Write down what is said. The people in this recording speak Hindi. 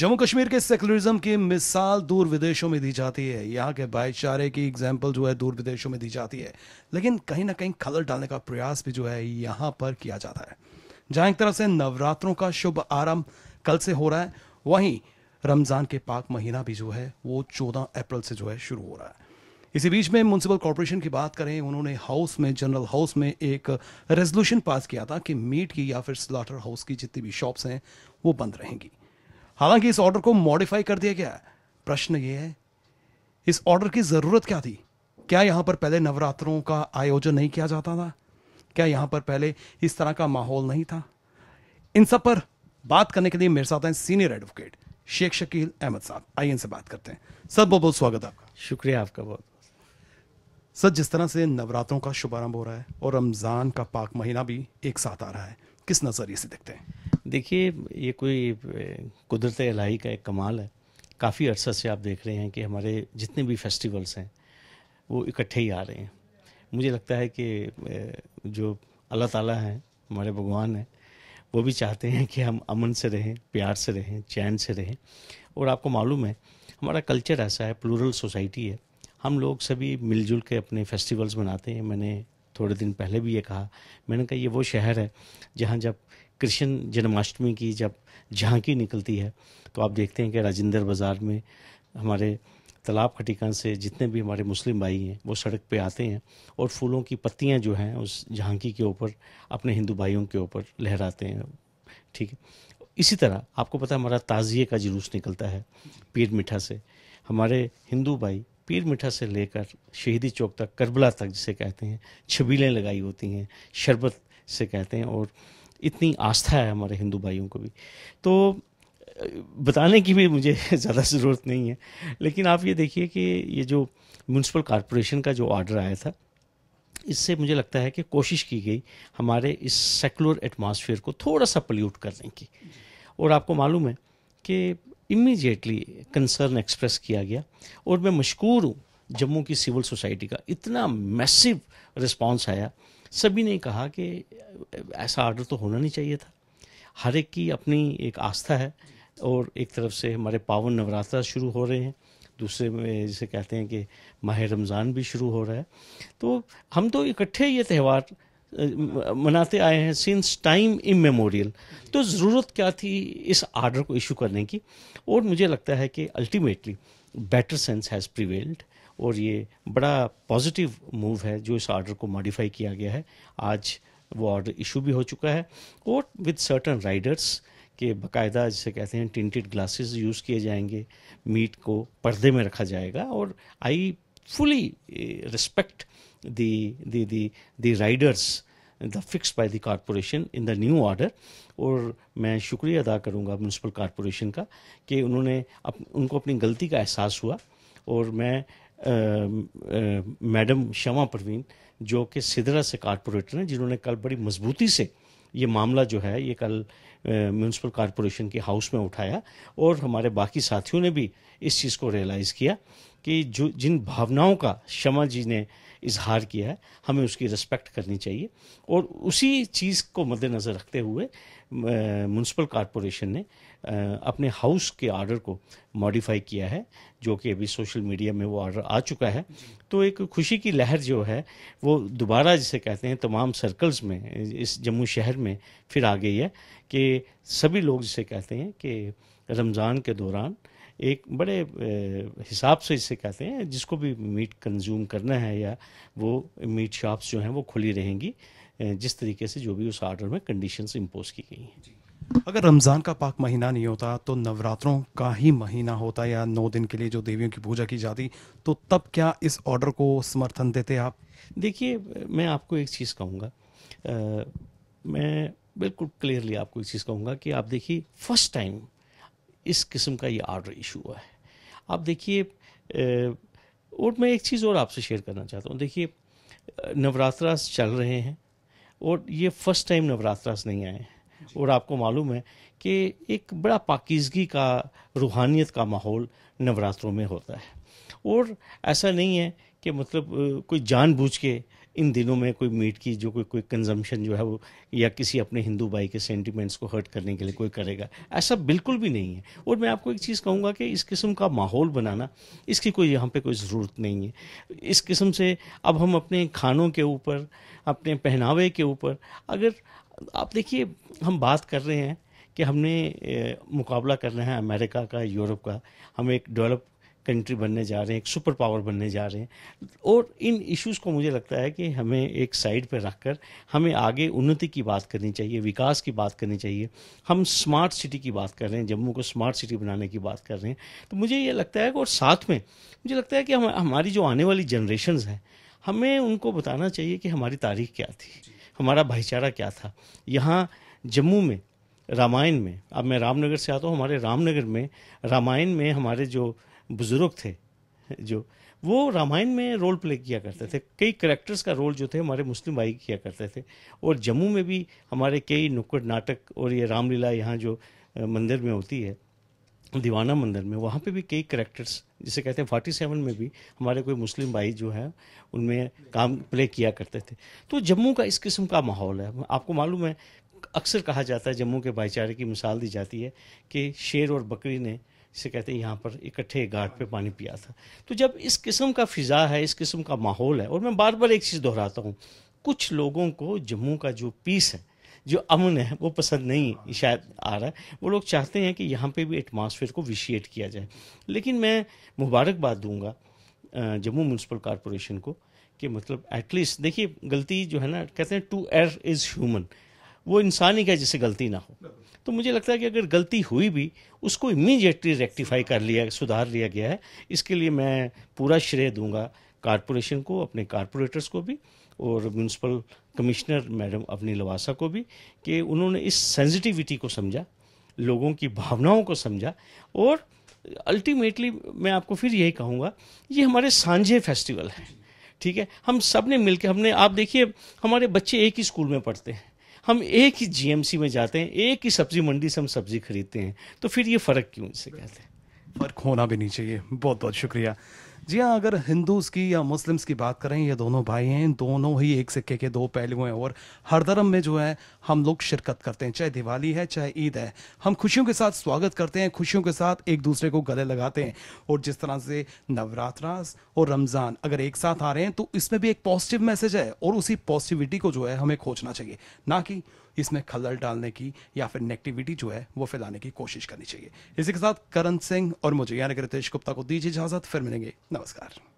जम्मू कश्मीर के सेकुलरिज्म की मिसाल दूर विदेशों में दी जाती है यहाँ के भाईचारे की एग्जाम्पल जो है दूर विदेशों में दी जाती है लेकिन कहीं ना कहीं खलर डालने का प्रयास भी जो है यहाँ पर किया जाता है जहाँ एक तरफ से नवरात्रों का शुभ आरंभ कल से हो रहा है वहीं रमज़ान के पाक महीना भी जो है वो चौदह अप्रैल से जो है शुरू हो रहा है इसी बीच में म्यूनसिपल कॉरपोरेशन की बात करें उन्होंने हाउस में जनरल हाउस में एक रेजोल्यूशन पास किया था कि मीट की या फिर स्लाटर हाउस की जितनी भी शॉप्स हैं वो बंद रहेंगी हालांकि इस ऑर्डर को मॉडिफाई कर दिया गया प्रश्न ये है इस ऑर्डर की ज़रूरत क्या थी क्या यहाँ पर पहले नवरात्रों का आयोजन नहीं किया जाता था क्या यहाँ पर पहले इस तरह का माहौल नहीं था इन सब पर बात करने के लिए मेरे साथ हैं सीनियर एडवोकेट शेख शकील अहमद साहब आइए इनसे बात करते हैं सर बहुत बहुत स्वागत है आपका शुक्रिया आपका बहुत सर जिस तरह से नवरात्रों का शुभारंभ हो रहा है और रमज़ान का पाक महीना भी एक साथ आ रहा है किस नज़रिए से देखते हैं देखिए ये कोई कुदरत इलाही का एक कमाल है काफ़ी अरसा से आप देख रहे हैं कि हमारे जितने भी फेस्टिवल्स हैं वो इकट्ठे ही आ रहे हैं मुझे लगता है कि जो अल्लाह ताला हैं हमारे भगवान हैं वो भी चाहते हैं कि हम अमन से रहें प्यार से रहें चैन से रहें और आपको मालूम है हमारा कल्चर ऐसा है प्लूरल सोसाइटी है हम लोग सभी मिलजुल के अपने फेस्टिवल्स मनाते हैं मैंने थोड़े दिन पहले भी ये कहा मैंने कहा ये वो शहर है जहाँ जब कृष्ण जन्माष्टमी की जब झांकी निकलती है तो आप देखते हैं कि राजेंद्र बाज़ार में हमारे तालाब खटीकान से जितने भी हमारे मुस्लिम भाई हैं वो सड़क पे आते हैं और फूलों की पत्तियां जो हैं उस झांकी के ऊपर अपने हिंदू भाइयों के ऊपर लहराते हैं ठीक है इसी तरह आपको पता है हमारा ताज़िए का जुलूस निकलता है पीर मिठा से हमारे हिंदू भाई पीर मिठा से लेकर शहीदी चौक तक करबला तक जिसे कहते हैं छबीलें लगाई होती हैं शरबत से कहते हैं और इतनी आस्था है हमारे हिंदू भाइयों को भी तो बताने की भी मुझे ज़्यादा ज़रूरत नहीं है लेकिन आप ये देखिए कि ये जो म्यूनसिपल कॉरपोरेशन का जो ऑर्डर आया था इससे मुझे लगता है कि कोशिश की गई हमारे इस सेकुलर एटमॉस्फेयर को थोड़ा सा पल्यूट करने की और आपको मालूम है कि इमीजिएटली कंसर्न एक्सप्रेस किया गया और मैं मशहूर हूँ जम्मू की सिविल सोसाइटी का इतना मैसिव रिस्पांस आया सभी ने कहा कि ऐसा आर्डर तो होना नहीं चाहिए था हर एक की अपनी एक आस्था है और एक तरफ से हमारे पावन नवरात्रा शुरू हो रहे हैं दूसरे में जिसे कहते हैं कि माह रमज़ान भी शुरू हो रहा है तो हम तो इकट्ठे ये त्यौहार मनाते आए हैं सिंस टाइम इमेमोरियल तो ज़रूरत क्या थी इस आर्डर को इशू करने की और मुझे लगता है कि ultimately better sense has prevailed और ये बड़ा पॉजिटिव मूव है जो इस आर्डर को मॉडिफाई किया गया है आज वो ऑर्डर इशू भी हो चुका है और विद सर्टन राइडर्स के बकायदा जिसे कहते हैं टिंटेड ग्लासेस यूज़ किए जाएंगे मीट को पर्दे में रखा जाएगा और I fully eh, respect the, the, the, the riders the fix by the corporation in the new order और मैं शुक्रिया अदा करूंगा म्यूनसिपल कॉरपोरेशन का कि उन्होंने अप, उनको अपनी गलती का एहसास हुआ और मैं मैडम शमा परवीन जो कि सिदरा से कॉरपोरेटर हैं जिन्होंने कल बड़ी मजबूती से ये मामला जो है ये कल म्यूनसिपल कॉरपोरेशन के हाउस में उठाया और हमारे बाकी साथियों ने भी इस चीज़ को रियलाइज़ किया कि जो जिन भावनाओं का शमा जी ने इजहार किया है हमें उसकी रिस्पेक्ट करनी चाहिए और उसी चीज़ को मद्देनज़र रखते हुए म्यूनसिपल कॉरपोरेशन ने अपने हाउस के आर्डर को मॉडिफाई किया है जो कि अभी सोशल मीडिया में वो आर्डर आ चुका है तो एक खुशी की लहर जो है वो दोबारा जिसे कहते हैं तमाम सर्कल्स में इस जम्मू शहर में फिर आ गई है कि सभी लोग जिसे कहते हैं कि रमज़ान के दौरान एक बड़े हिसाब से इसे कहते हैं जिसको भी मीट कंज्यूम करना है या वो मीट शॉप्स जो हैं वो खुली रहेंगी जिस तरीके से जो भी उस आर्डर में कंडीशन इम्पोज की गई हैं अगर रमज़ान का पाक महीना नहीं होता तो नवरात्रों का ही महीना होता या नौ दिन के लिए जो देवियों की पूजा की जाती तो तब क्या इस ऑर्डर को समर्थन देते आप देखिए मैं आपको एक चीज़ कहूँगा मैं बिल्कुल क्लियरली आपको एक चीज़ कहूँगा कि आप देखिए फर्स्ट टाइम इस किस्म का ये आर्डर इशू हुआ है आप देखिए और मैं एक चीज़ और आपसे शेयर करना चाहता हूँ देखिए नवरात्रा चल रहे हैं और ये फर्स्ट टाइम नवरात्रास नहीं आए और आपको मालूम है कि एक बड़ा पाकिजगी का रूहानियत का माहौल नवरात्रों में होता है और ऐसा नहीं है कि मतलब कोई जानबूझ के इन दिनों में कोई मीट की जो कोई कोई कंजम्पशन जो है वो या किसी अपने हिंदू भाई के सेंटिमेंट्स को हर्ट करने के लिए कोई करेगा ऐसा बिल्कुल भी नहीं है और मैं आपको एक चीज़ कहूँगा कि इस किस्म का माहौल बनाना इसकी कोई यहाँ पे कोई ज़रूरत नहीं है इस किस्म से अब हम अपने खानों के ऊपर अपने पहनावे के ऊपर अगर आप देखिए हम बात कर रहे हैं कि हमने मुकाबला करना है अमेरिका का यूरोप का हम एक डेवलप कंट्री बनने जा रहे हैं एक सुपर पावर बनने जा रहे हैं और इन इश्यूज को मुझे लगता है कि हमें एक साइड पर रखकर हमें आगे उन्नति की बात करनी चाहिए विकास की बात करनी चाहिए हम स्मार्ट सिटी की बात कर रहे हैं जम्मू को स्मार्ट सिटी बनाने की बात कर रहे हैं तो मुझे ये लगता है कि और साथ में मुझे लगता है कि हम हमारी जो आने वाली जनरेशन हैं हमें उनको बताना चाहिए कि हमारी तारीख क्या थी हमारा भाईचारा क्या था यहाँ जम्मू में रामायण में अब मैं रामनगर से आता हूँ हमारे रामनगर में रामायण में हमारे जो बुजुर्ग थे जो वो रामायण में रोल प्ले किया करते थे कई करेक्टर्स का रोल जो थे हमारे मुस्लिम भाई किया करते थे और जम्मू में भी हमारे कई नुक्कड़ नाटक और ये रामलीला यहाँ जो मंदिर में होती है दीवाना मंदिर में वहाँ पे भी कई करेक्टर्स जिसे कहते हैं फोर्टी सेवन में भी हमारे कोई मुस्लिम भाई जो है उनमें काम प्ले किया करते थे तो जम्मू का इस किस्म का माहौल है आपको मालूम है अक्सर कहा जाता है जम्मू के भाईचारे की मिसाल दी जाती है कि शेर और बकरी ने इसे कहते हैं यहाँ पर इकट्ठे घाट पे पानी पिया था तो जब इस किस्म का फ़िज़ा है इस किस्म का माहौल है और मैं बार बार एक चीज़ दोहराता हूँ कुछ लोगों को जम्मू का जो पीस है जो अमन है वो पसंद नहीं शायद आ रहा है वो लोग चाहते हैं कि यहाँ पे भी एटमॉस्फेयर को विशिएट किया जाए लेकिन मैं मुबारकबाद दूंगा जम्मू म्यूनसिपल कॉरपोरेशन को कि मतलब एटलीस्ट देखिए गलती जो है ना कहते हैं टू एयर इज़ ह्यूमन वो इंसान ही क्या जिससे गलती ना हो तो मुझे लगता है कि अगर गलती हुई भी उसको इमीजिएटली रेक्टिफाई कर लिया सुधार लिया गया है इसके लिए मैं पूरा श्रेय दूंगा कारपोरेशन को अपने कारपोरेटर्स को भी और म्यूनसिपल कमिश्नर मैडम अपनी लवासा को भी कि उन्होंने इस सेंसिटिविटी को समझा लोगों की भावनाओं को समझा और अल्टीमेटली मैं आपको फिर यही कहूँगा ये हमारे सांझे फेस्टिवल हैं ठीक है हम सब ने मिल हमने आप देखिए हमारे बच्चे एक ही स्कूल में पढ़ते हैं हम एक ही जीएमसी में जाते हैं एक ही सब्जी मंडी से हम सब्जी खरीदते हैं तो फिर ये फ़र्क क्यों इससे कहते हैं फ़र्क होना भी नहीं चाहिए बहुत बहुत शुक्रिया जी हाँ अगर हिंदूज की या मुस्लिम्स की बात करें ये दोनों भाई हैं दोनों ही एक सिक्के के दो पहलू हैं और हर धर्म में जो है हम लोग शिरकत करते हैं चाहे दिवाली है चाहे ईद है हम खुशियों के साथ स्वागत करते हैं खुशियों के साथ एक दूसरे को गले लगाते हैं और जिस तरह से नवरात्रास और रमज़ान अगर एक साथ आ रहे हैं तो इसमें भी एक पॉजिटिव मैसेज है और उसी पॉजिटिविटी को जो है हमें खोजना चाहिए ना कि इसमें खलल डालने की या फिर नेगेटिविटी जो है वो फैलाने की कोशिश करनी चाहिए इसी के साथ करण सिंह और मुझे यानी कि रितेश गुप्ता को दीजिए इजाजत फिर मिलेंगे नमस्कार